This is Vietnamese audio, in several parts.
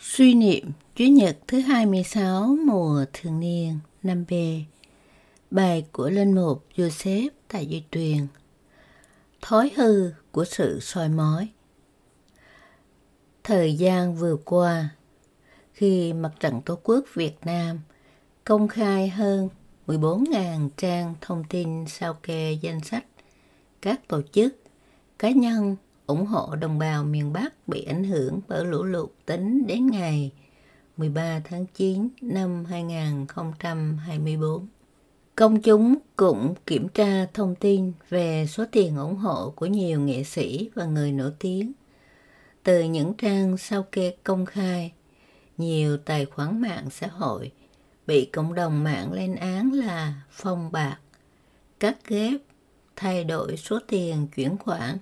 Suy niệm Chủ nhật thứ 26 mùa thường niên năm b Bài của Linh Mục Joseph tại Duy truyền Thói hư của sự soi mói Thời gian vừa qua, khi Mặt trận Tổ quốc Việt Nam công khai hơn 14.000 trang thông tin sao kê danh sách các tổ chức, cá nhân ủng hộ đồng bào miền Bắc bị ảnh hưởng bởi lũ lụt tính đến ngày 13 tháng 9 năm 2024. Công chúng cũng kiểm tra thông tin về số tiền ủng hộ của nhiều nghệ sĩ và người nổi tiếng. Từ những trang sao kê công khai, nhiều tài khoản mạng xã hội bị cộng đồng mạng lên án là phong bạc, cắt ghép, thay đổi số tiền chuyển khoản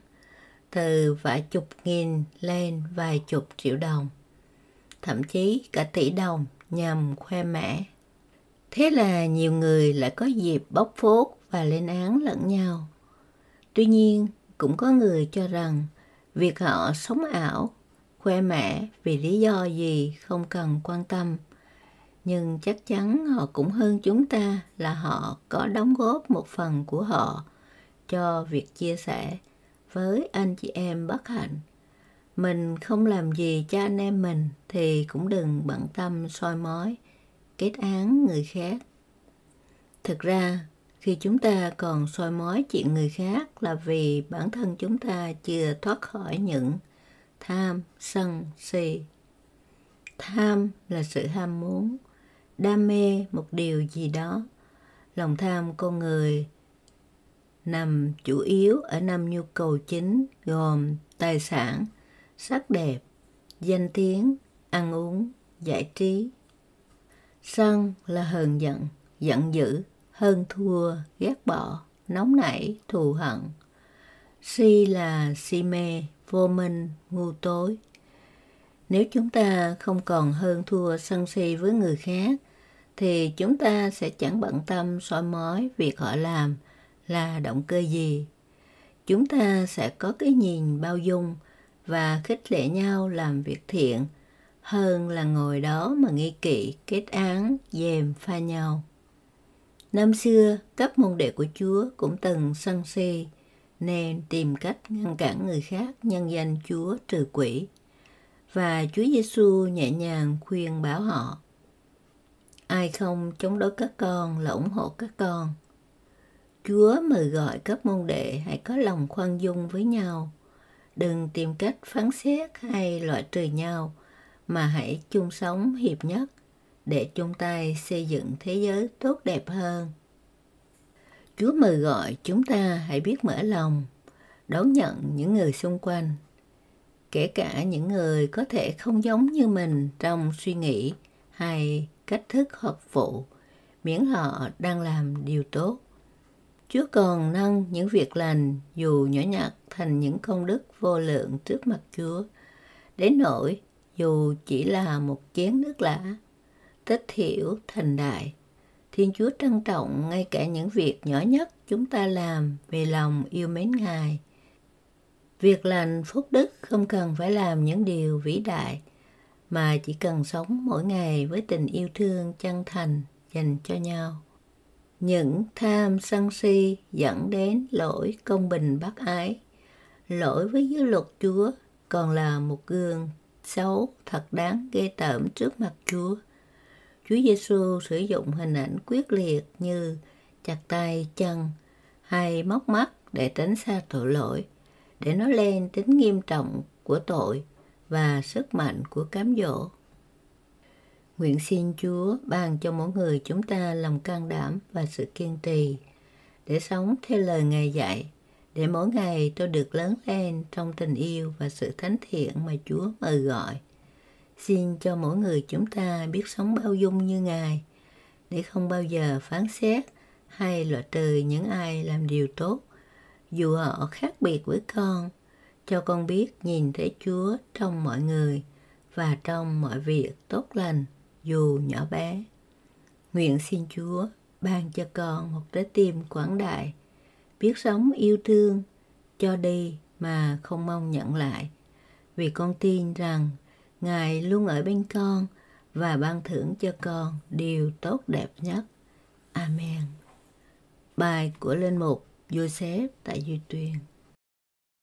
từ vài chục nghìn lên vài chục triệu đồng, thậm chí cả tỷ đồng nhằm khoe mẽ. Thế là nhiều người lại có dịp bóc phốt và lên án lẫn nhau. Tuy nhiên, cũng có người cho rằng việc họ sống ảo, khoe mẽ vì lý do gì không cần quan tâm. Nhưng chắc chắn họ cũng hơn chúng ta là họ có đóng góp một phần của họ cho việc chia sẻ với anh chị em bất hạnh mình không làm gì cho anh em mình thì cũng đừng bận tâm soi mói kết án người khác thực ra khi chúng ta còn soi mói chuyện người khác là vì bản thân chúng ta chưa thoát khỏi những tham sân si tham là sự ham muốn đam mê một điều gì đó lòng tham con người nằm chủ yếu ở năm nhu cầu chính gồm tài sản, sắc đẹp, danh tiếng, ăn uống, giải trí. Sân là hờn giận, giận dữ, hơn thua, ghét bỏ, nóng nảy, thù hận. Si là si mê, vô minh, ngu tối. Nếu chúng ta không còn hơn thua sân si với người khác, thì chúng ta sẽ chẳng bận tâm soi mói việc họ làm – là động cơ gì chúng ta sẽ có cái nhìn bao dung và khích lệ nhau làm việc thiện hơn là ngồi đó mà nghi kỵ kết án dèm pha nhau năm xưa các môn đệ của chúa cũng từng sân si nên tìm cách ngăn cản người khác nhân danh chúa trừ quỷ và chúa giêsu nhẹ nhàng khuyên bảo họ ai không chống đối các con là ủng hộ các con Chúa mời gọi các môn đệ hãy có lòng khoan dung với nhau, đừng tìm cách phán xét hay loại trừ nhau, mà hãy chung sống hiệp nhất để chung tay xây dựng thế giới tốt đẹp hơn. Chúa mời gọi chúng ta hãy biết mở lòng, đón nhận những người xung quanh, kể cả những người có thể không giống như mình trong suy nghĩ hay cách thức hợp vụ, miễn họ đang làm điều tốt. Chúa còn nâng những việc lành dù nhỏ nhặt thành những công đức vô lượng trước mặt Chúa, đến nỗi dù chỉ là một chén nước lã, tích thiểu thành đại. Thiên Chúa trân trọng ngay cả những việc nhỏ nhất chúng ta làm vì lòng yêu mến Ngài. Việc lành phúc đức không cần phải làm những điều vĩ đại, mà chỉ cần sống mỗi ngày với tình yêu thương chân thành dành cho nhau những tham sân si dẫn đến lỗi công bình bác ái lỗi với giới luật chúa còn là một gương xấu thật đáng ghê tởm trước mặt chúa chúa giêsu sử dụng hình ảnh quyết liệt như chặt tay chân hay móc mắt để tránh xa tội lỗi để nói lên tính nghiêm trọng của tội và sức mạnh của cám dỗ Nguyện xin Chúa ban cho mỗi người chúng ta lòng can đảm và sự kiên trì để sống theo lời Ngài dạy, để mỗi ngày tôi được lớn lên trong tình yêu và sự thánh thiện mà Chúa mời gọi. Xin cho mỗi người chúng ta biết sống bao dung như Ngài, để không bao giờ phán xét hay loại trừ những ai làm điều tốt, dù họ khác biệt với con, cho con biết nhìn thấy Chúa trong mọi người và trong mọi việc tốt lành dù nhỏ bé. Nguyện xin Chúa ban cho con một trái tim quảng đại, biết sống yêu thương, cho đi mà không mong nhận lại. Vì con tin rằng Ngài luôn ở bên con và ban thưởng cho con điều tốt đẹp nhất. Amen. Bài của Linh Mục Joseph tại Duy Tuyền